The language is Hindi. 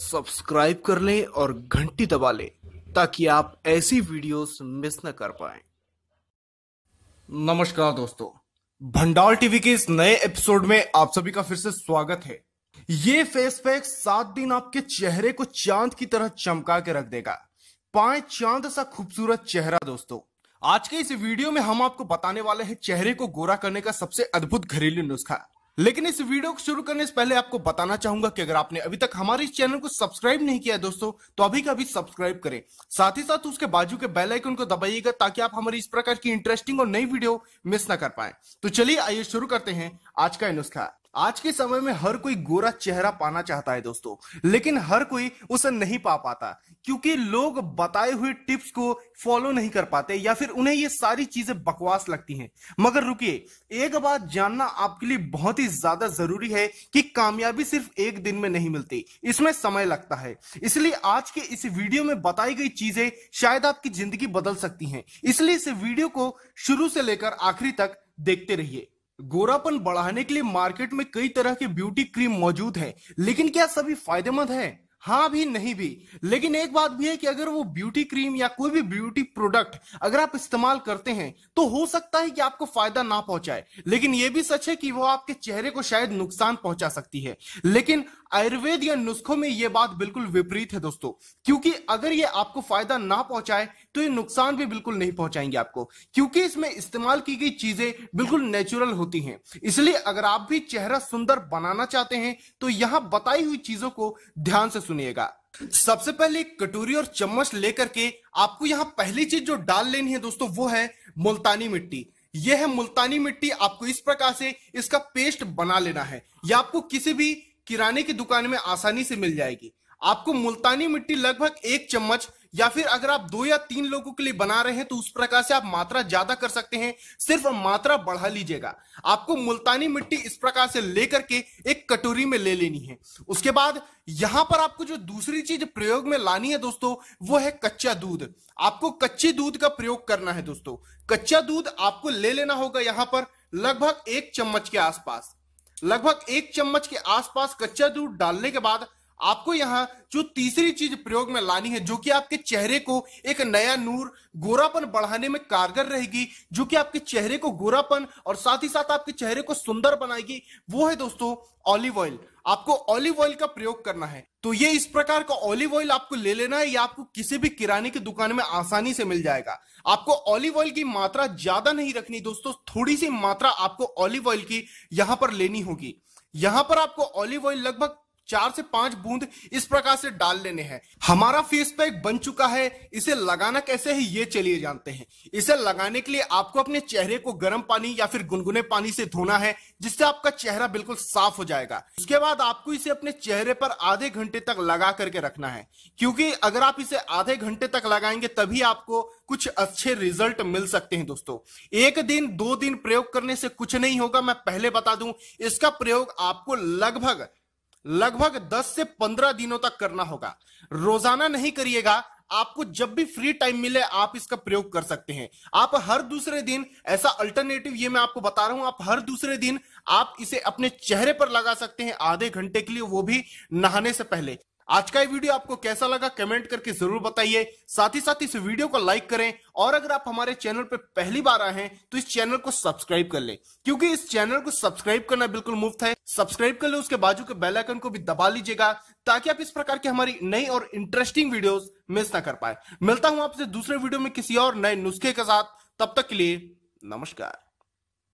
सब्सक्राइब कर लें और घंटी दबा लें ताकि आप ऐसी वीडियोस मिस न कर पाए नमस्कार दोस्तों भंडार टीवी के इस नए एपिसोड में आप सभी का फिर से स्वागत है ये फेस पैक सात दिन आपके चेहरे को चांद की तरह चमका के रख देगा पाए चांद सा खूबसूरत चेहरा दोस्तों आज के इस वीडियो में हम आपको बताने वाले हैं चेहरे को गोरा करने का सबसे अद्भुत घरेलू नुस्खा लेकिन इस वीडियो को शुरू करने से पहले आपको बताना चाहूंगा कि अगर आपने अभी तक हमारे इस चैनल को सब्सक्राइब नहीं किया है दोस्तों तो अभी का अभी सब्सक्राइब करें साथ ही साथ उसके बाजू के बेल आइकन को दबाइएगा ताकि आप हमारी इस प्रकार की इंटरेस्टिंग और नई वीडियो मिस ना कर पाए तो चलिए आइए शुरू करते हैं आज का नुस्खा आज के समय में हर कोई गोरा चेहरा पाना चाहता है दोस्तों लेकिन हर कोई उसे नहीं पा पाता क्योंकि लोग बताए हुए टिप्स को फॉलो नहीं कर पाते या फिर उन्हें ये सारी चीजें बकवास लगती हैं मगर रुकिए एक बात जानना आपके लिए बहुत ही ज्यादा जरूरी है कि कामयाबी सिर्फ एक दिन में नहीं मिलती इसमें समय लगता है इसलिए आज के इस वीडियो में बताई गई चीजें शायद आपकी जिंदगी बदल सकती है इसलिए इस वीडियो को शुरू से लेकर आखिरी तक देखते रहिए गोरापन बढ़ाने के लिए मार्केट में कई तरह के ब्यूटी क्रीम मौजूद है लेकिन क्या सभी फायदेमंद है हाँ भी नहीं भी लेकिन एक बात भी है कि अगर वो ब्यूटी क्रीम या कोई भी ब्यूटी प्रोडक्ट अगर आप इस्तेमाल करते हैं तो हो सकता है कि आपको फायदा ना पहुंचाए लेकिन यह भी सच है कि वो आपके चेहरे को शायद नुकसान पहुंचा सकती है लेकिन आयुर्वेद या नुस्खों में यह बात बिल्कुल विपरीत है दोस्तों क्योंकि अगर ये आपको फायदा ना पहुंचाए तो ये नुकसान भी बिल्कुल नहीं पहुंचाएंगे आपको क्योंकि इसमें इस्तेमाल की गई चीजें बिल्कुल नेचुरल होती हैं इसलिए अगर आप भी चेहरा सुंदर बनाना चाहते हैं तो यहां बताई हुई चीजों को ध्यान से सुनिएगा सबसे पहले कटोरी और चम्मच लेकर के आपको यहां पहली चीज जो डाल लेनी है दोस्तों वो है मुल्तानी मिट्टी यह है मुल्तानी मिट्टी आपको इस प्रकार से इसका पेस्ट बना लेना है यह आपको किसी भी किराने की दुकान में आसानी से मिल जाएगी आपको मुल्तानी मिट्टी लगभग एक चम्मच या फिर अगर आप दो या तीन लोगों के लिए बना रहे हैं तो उस प्रकार से आप मात्रा ज्यादा कर सकते हैं सिर्फ मात्रा बढ़ा लीजिएगा आपको मुल्तानी मिट्टी इस प्रकार से लेकर के एक कटोरी में ले लेनी है उसके बाद यहां पर आपको जो दूसरी चीज प्रयोग में लानी है दोस्तों वो है कच्चा दूध आपको कच्चे दूध का प्रयोग करना है दोस्तों कच्चा दूध आपको ले लेना होगा यहां पर लगभग एक चम्मच के आसपास लगभग एक चम्मच के आसपास कच्चा दूध डालने के बाद आपको यहाँ जो तीसरी चीज प्रयोग में लानी है जो कि आपके चेहरे को एक नया नूर गोरापन बढ़ाने में कारगर रहेगी जो कि आपके चेहरे को गोरापन और साथ ही साथ आपके चेहरे को सुंदर बनाएगी वो है दोस्तों ऑलिव ऑयल आपको ऑलिव ऑयल का प्रयोग करना है तो ये इस प्रकार का ऑलिव ऑयल आपको ले लेना है या आपको किसी भी किराने की दुकान में आसानी से मिल जाएगा आपको ऑलिव ऑयल की मात्रा ज्यादा नहीं रखनी दोस्तों थोड़ी सी मात्रा आपको ऑलिव ऑयल की यहां पर लेनी होगी यहां पर आपको ऑलिव ऑयल लगभग चार से पांच बूंद इस प्रकार से डाल लेने हैं हमारा फेस पैक बन चुका है इसे लगाना कैसे है ये चलिए जानते हैं इसे लगाने के लिए आपको अपने चेहरे को गर्म पानी या फिर गुनगुने पानी से धोना है जिससे आपका चेहरा बिल्कुल साफ हो जाएगा उसके बाद आपको इसे अपने चेहरे पर आधे घंटे तक लगा करके रखना है क्योंकि अगर आप इसे आधे घंटे तक लगाएंगे तभी आपको कुछ अच्छे रिजल्ट मिल सकते हैं दोस्तों एक दिन दो दिन प्रयोग करने से कुछ नहीं होगा मैं पहले बता दूं इसका प्रयोग आपको लगभग लगभग 10 से 15 दिनों तक करना होगा रोजाना नहीं करिएगा आपको जब भी फ्री टाइम मिले आप इसका प्रयोग कर सकते हैं आप हर दूसरे दिन ऐसा अल्टरनेटिव ये मैं आपको बता रहा हूं आप हर दूसरे दिन आप इसे अपने चेहरे पर लगा सकते हैं आधे घंटे के लिए वो भी नहाने से पहले आज का ये वीडियो आपको कैसा लगा कमेंट करके जरूर बताइए साथ ही साथ इस वीडियो को लाइक करें और अगर आप हमारे चैनल पर पहली बार आए हैं तो इस चैनल को सब्सक्राइब कर लें क्योंकि इस चैनल को सब्सक्राइब करना बिल्कुल मुफ्त है सब्सक्राइब कर ले उसके बाजू के बेल आइकन को भी दबा लीजिएगा ताकि आप इस प्रकार की हमारी नई और इंटरेस्टिंग वीडियो मिस ना कर पाए मिलता हूं आपसे दूसरे वीडियो में किसी और नए नुस्खे के साथ तब तक के लिए नमस्कार